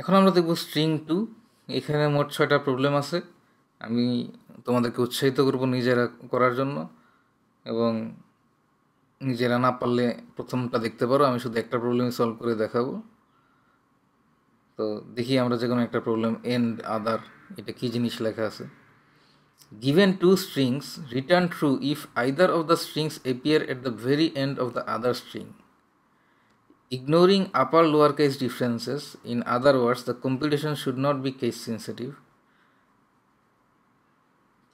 এখন আমরা দেখব স্ট্রিং টু এখানে মোট ছয়টা প্রবলেম আছে আমি তোমাদেরকে উৎসাহিত করব নিজেরা করার জন্য এবং নিজেরা না পারলে প্রথমটা দেখতে পারো আমি শুধু একটা প্রবলেম সলভ করে দেখাবো তো দেখি আমরা যে কোনো একটা প্রবলেম এন্ড আদার এটা কী জিনিস লেখা আছে given two strings return true if either of the strings appear at the very end of the other string Ignoring upper lower case differences, in other words, the computation should not be case sensitive.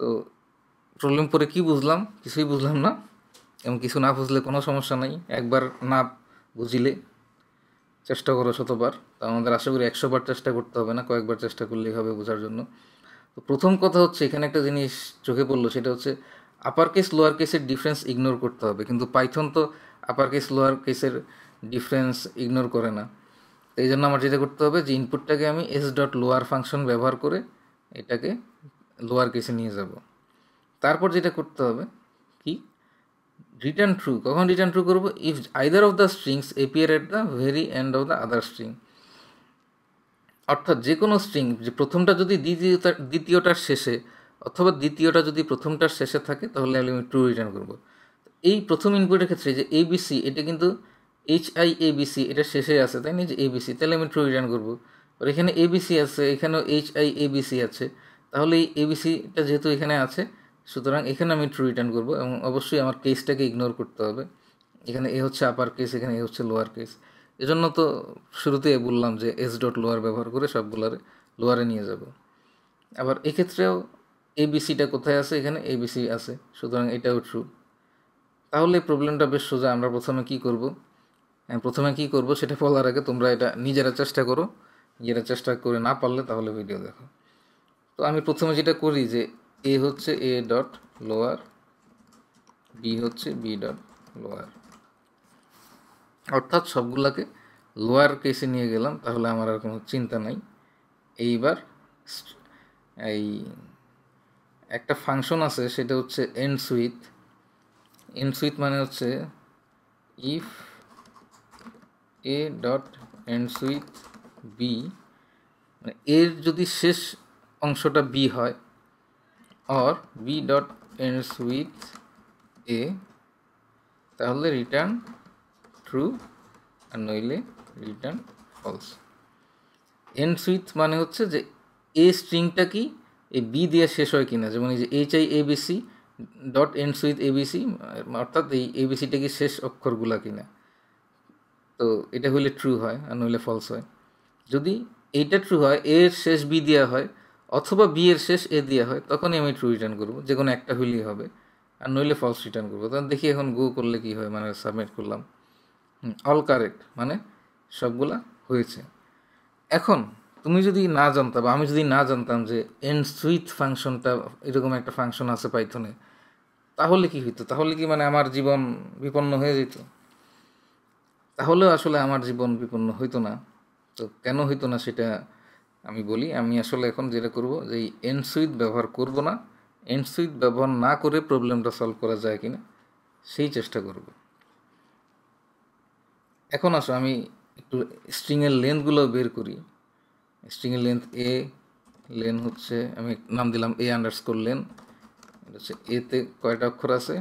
তো problem পরে কি বুঝলাম কিছুই বুঝলাম না এবং কিছু না বুঝলে কোনো সমস্যা নাই একবার না বুঝিলে চেষ্টা করো শতবার আমাদের আশা করি একশোবার চেষ্টা করতে হবে না কয়েকবার চেষ্টা করলেই হবে বোঝার জন্য তো প্রথম কথা হচ্ছে এখানে একটা জিনিস চোখে পড়লো সেটা হচ্ছে আপার কেস লোয়ার কেসের ডিফারেন্স ইগনোর করতে হবে কিন্তু পাইথন তো আপার কেস লোয়ার কেসের ডিফারেন্স ইগনোর করে না এই জন্য আমার যেটা করতে হবে যে ইনপুটটাকে আমি এস ডট লোয়ার ফাংশন ব্যবহার করে এটাকে লোয়ার কেসে নিয়ে যাব তারপর যেটা করতে হবে কি রিটার্ন ট্রু কখন রিটার্ন ট্রু করবো if either of the strings appear at the very end of the other string অর্থাৎ যে কোনো স্ট্রিং যে প্রথমটা যদি দ্বিতীয়টা দ্বিতীয়টার শেষে অথবা দ্বিতীয়টা যদি প্রথমটার শেষে থাকে তাহলে আমি ট্রু রিটার্ন করবো এই প্রথম ইনপুটের ক্ষেত্রে যে এবিসি এটা কিন্তু এইচ আই সি এটা শেষে আছে তাই না যে এবিসি তাহলে আমি ট্রু রিটার্ন করবো আর এখানে এবিসি আছে এখানেও এইচ আই এবিসি আছে তাহলে এই এবিসিটা যেহেতু এখানে আছে সুতরাং এখানে আমি ট্রু রিটার্ন করবো এবং অবশ্যই আমার কেসটাকে ইগনোর করতে হবে এখানে এ হচ্ছে আপার কেস এখানে এ হচ্ছে লোয়ার কেস এজন্য তো শুরুতেই বললাম যে এস ডট লোয়ার ব্যবহার করে সবগুলোর লোয়ারে নিয়ে যাব আবার এক্ষেত্রেও এবিসিটা কোথায় আছে এখানে এবিসি আছে সুতরাং এটাও ট্রু তাহলে প্রবলেমটা বেশ সোজা আমরা প্রথমে কি করব প্রথমে কি করব সেটা বলার আগে তোমরা এটা নিজেরা চেষ্টা করো নিজেরা চেষ্টা করে না পারলে তাহলে ভিডিও দেখো তো আমি প্রথমে যেটা করি যে এ হচ্ছে এ ডট লোয়ার বি হচ্ছে বি ডট লোয়ার অর্থাৎ সবগুলাকে লোয়ার কেসে নিয়ে গেলাম তাহলে আমার আর কোনো চিন্তা নাই এইবার এই একটা ফাংশন আছে সেটা হচ্ছে এন্ড সুইথ এন্ড সুইথ মানে হচ্ছে if a dot ends with b মানে এর যদি শেষ অংশটা বি হয় or b dot ends with a তাহলে রিটার্ন ট্রু আর নইলে রিটার্ন ফলস এন্ডস সুইথ মানে হচ্ছে যে এ স্ট্রিংটা কি এ বি দিয়ে শেষ হয় কিনা যেমন এই যে H I A ABC dot ends with ABC অর্থাৎ এই এবিসিটা কি শেষ অক্ষরগুলা কিনা তো এটা হইলে ট্রু হয় আর নইলে ফলস হয় যদি এইটা ট্রু হয় এর শেষ বি দেওয়া হয় অথবা বি এর শেষ এ দেওয়া হয় তখনই আমি ট্রু রিটার্ন করবো যে কোনো একটা হইলেই হবে আর নইলে ফলস রিটার্ন করবো তখন দেখি এখন গো করলে কি হয় মানে সাবমিট করলাম অল কারেক্ট মানে সবগুলা হয়েছে এখন তুমি যদি না জানতা বা আমি যদি না জানতাম যে এন্ড সুইথ ফাংশনটা এরকম একটা ফাংশন আছে পাইথনে তাহলে কি হইতো তাহলে কি মানে আমার জীবন বিপন্ন হয়ে যেত তাহলেও আসলে আমার জীবন বিপন্ন হইতো না তো কেন হইতো না সেটা আমি বলি আমি আসলে এখন যেটা করব যে এই এন ব্যবহার করব না এন ব্যবহার না করে প্রবলেমটা সলভ করা যায় কিনা সেই চেষ্টা করব এখন আসো আমি একটু স্ট্রিংয়ের লেন্থগুলো বের করি স্ট্রিংয়ের লেন্থ এ লেন হচ্ছে আমি নাম দিলাম এ আন্ডারস্কোর লেন হচ্ছে এতে কয়টা অক্ষর আছে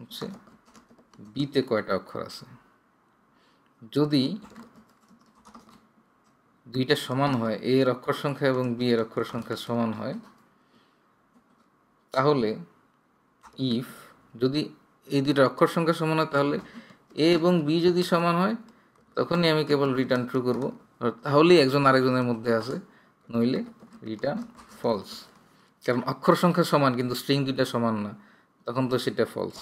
হচ্ছে বিতে কয়টা অক্ষর আছে যদি দুইটা সমান হয় এ এর অক্ষর সংখ্যা এবং বি এর অক্ষর সংখ্যা সমান হয় তাহলে ইফ যদি এই দুইটা অক্ষর সংখ্যা সমান হয় তাহলে এ এবং বি যদি সমান হয় তখনই আমি কেবল রিটার্ন ট্রু করবো তাহলেই একজন আরেকজনের মধ্যে আছে নইলে রিটার্ন ফলস কারণ অক্ষর সংখ্যা সমান কিন্তু স্ট্রিং দুইটা সমান না তখন তো সেটা ফলস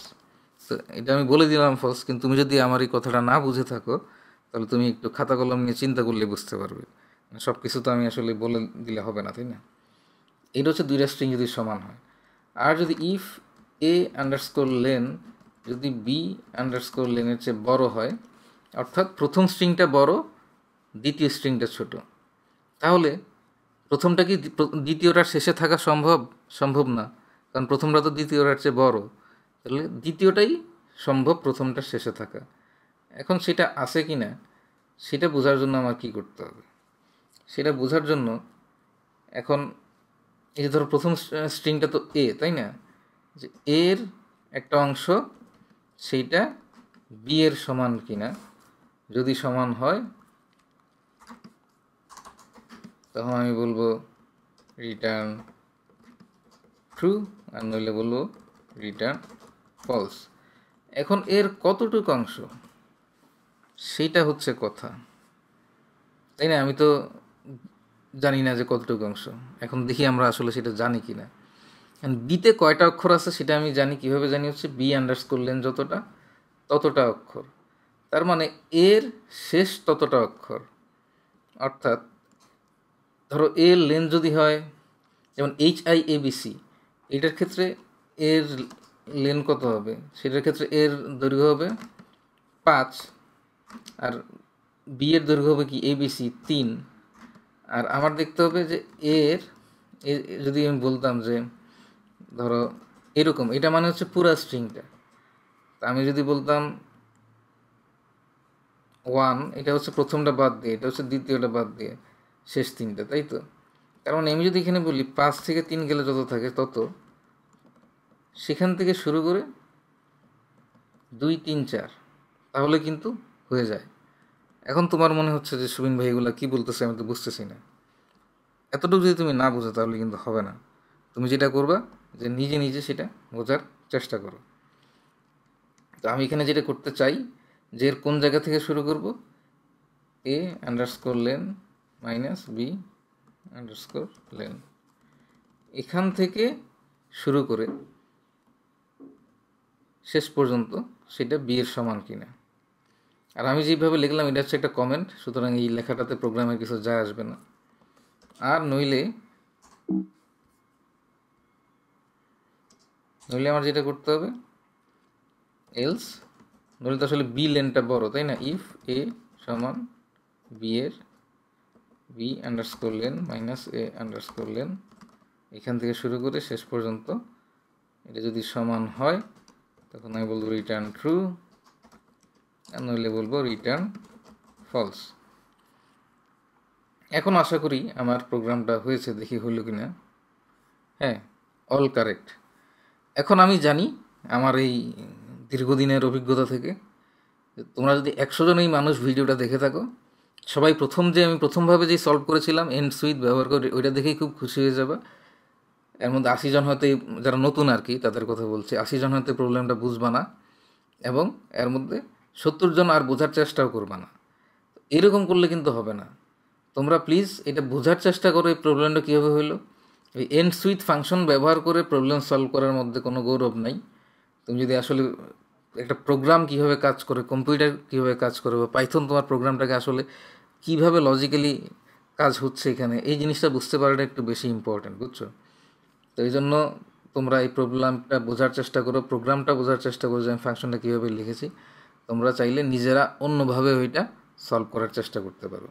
তো এটা আমি বলে দিলাম ফলস কিন্তু তুমি যদি আমার এই কথাটা না বুঝে থাকো তাহলে তুমি একটু খাতা কলম নিয়ে চিন্তা করলে বুঝতে পারবে মানে সব কিছু তো আমি আসলে বলে দিলে হবে না তাই না এটা হচ্ছে দুইটা স্ট্রিং যদি সমান হয় আর যদি ইফ এ আন্ডারস্কোর লেন যদি বি আন্ডারস্কোর লেনের চেয়ে বড় হয় অর্থাৎ প্রথম স্ট্রিংটা বড় দ্বিতীয় স্ট্রিংটা ছোট তাহলে প্রথমটা কি দ্বিতীয়টার শেষে থাকা সম্ভব সম্ভব না কারণ প্রথমটা তো দ্বিতীয়টার চেয়ে বড় তাহলে দ্বিতীয়টাই সম্ভব প্রথমটা শেষে থাকা এখন সেটা আছে কি না সেটা বোঝার জন্য আমার কি করতে হবে সেটা বোঝার জন্য এখন এই যে ধরো প্রথম স্ট্রিংটা তো এ তাই না যে এর একটা অংশ সেইটা বি এর সমান কিনা যদি সমান হয় তখন আমি বলবো রিটার্ন ট্রু আর নইলে বলবো রিটার্ন ফলস এখন এর কতটুকু অংশ সেটা হচ্ছে কথা তাই না আমি তো জানি না যে কতটুকু অংশ এখন দেখি আমরা আসলে সেটা জানি কি না বিতে কয়টা অক্ষর আছে সেটা আমি জানি কিভাবে জানি হচ্ছে বি আন্ডারস্কোর করলেন যতটা ততটা অক্ষর তার মানে এর শেষ ততটা অক্ষর অর্থাৎ ধরো এর লেন যদি হয় যেমন এইচ আই এবিসি এটার ক্ষেত্রে এর লেন কত হবে সেটার ক্ষেত্রে এর দৈর্ঘ্য হবে পাঁচ আর বি এর দৈর্ঘ্য হবে কি এবিসি তিন আর আমার দেখতে হবে যে এর যদি আমি বলতাম যে ধরো এরকম এটা মানে হচ্ছে পুরা স্ট্রিংটা তা আমি যদি বলতাম ওয়ান এটা হচ্ছে প্রথমটা বাদ দিয়ে এটা হচ্ছে দ্বিতীয়টা বাদ দিয়ে শেষ তিনটা তাই তো কারণ মানে আমি যদি এখানে বলি পাঁচ থেকে তিন গেলে যত থাকে তত সেখান থেকে শুরু করে দুই তিন চার তাহলে কিন্তু হয়ে যায় এখন তোমার মনে হচ্ছে যে সুবিন ভাই এগুলো কী বলতেছে আমি তো বুঝতেছি না এতটুকু যদি তুমি না বোঝো তাহলে কিন্তু হবে না তুমি যেটা করবা যে নিজে নিজে সেটা বোঝার চেষ্টা করো তো আমি এখানে যেটা করতে চাই যে এর কোন জায়গা থেকে শুরু করব a underscore len minus b underscore len এখান থেকে শুরু করে শেষ পর্যন্ত সেটা বিয়ের সমান কিনা আর আমি যেভাবে লিখলাম এটা হচ্ছে একটা কমেন্ট সুতরাং এই লেখাটাতে প্রোগ্রামের কিছু যায় আসবে না আর নইলে নইলে আমার যেটা করতে হবে এলস নইলে তো আসলে বি লেনটা বড় তাই না ইফ এ সমান বি এর b underscore len minus a underscore len এখান থেকে শুরু করে শেষ পর্যন্ত এটা যদি সমান হয় তখন আমি বলবো রিটার্ন ট্রু নইলে বলবো রিটার্ন ফলস এখন আশা করি আমার প্রোগ্রামটা হয়েছে দেখি হলো কি না হ্যাঁ অল কারেক্ট এখন আমি জানি আমার এই দীর্ঘদিনের অভিজ্ঞতা থেকে তোমরা যদি একশো জনই মানুষ ভিডিওটা দেখে থাকো সবাই প্রথম যে আমি প্রথমভাবে যে সলভ করেছিলাম এন্ড সুইথ ব্যবহার করে ওইটা দেখেই খুব খুশি হয়ে যাবে এর মধ্যে আশি জন হয়তো যারা নতুন আর কি তাদের কথা বলছি আশি জন হয়তো প্রবলেমটা বুঝবা না এবং এর মধ্যে সত্তর জন আর বোঝার চেষ্টাও করবা না এরকম করলে কিন্তু হবে না তোমরা প্লিজ এটা বোঝার চেষ্টা করো এই প্রবলেমটা কীভাবে হইলো এই এন্ড সুইথ ফাংশন ব্যবহার করে প্রবলেম সলভ করার মধ্যে কোনো গৌরব নাই তুমি যদি আসলে একটা প্রোগ্রাম কীভাবে কাজ করে কম্পিউটার কীভাবে কাজ করে বা পাইথন তোমার প্রোগ্রামটাকে আসলে কীভাবে লজিক্যালি কাজ হচ্ছে এখানে এই জিনিসটা বুঝতে পারাটা একটু বেশি ইম্পর্ট্যান্ট বুঝছো তো এই জন্য তোমরা এই প্রবলেমটা বোঝার চেষ্টা করো প্রোগ্রামটা বোঝার চেষ্টা করো যে আমি ফাংশনটা কীভাবে লিখেছি তোমরা চাইলে নিজেরা অন্যভাবে ওইটা সলভ করার চেষ্টা করতে পারো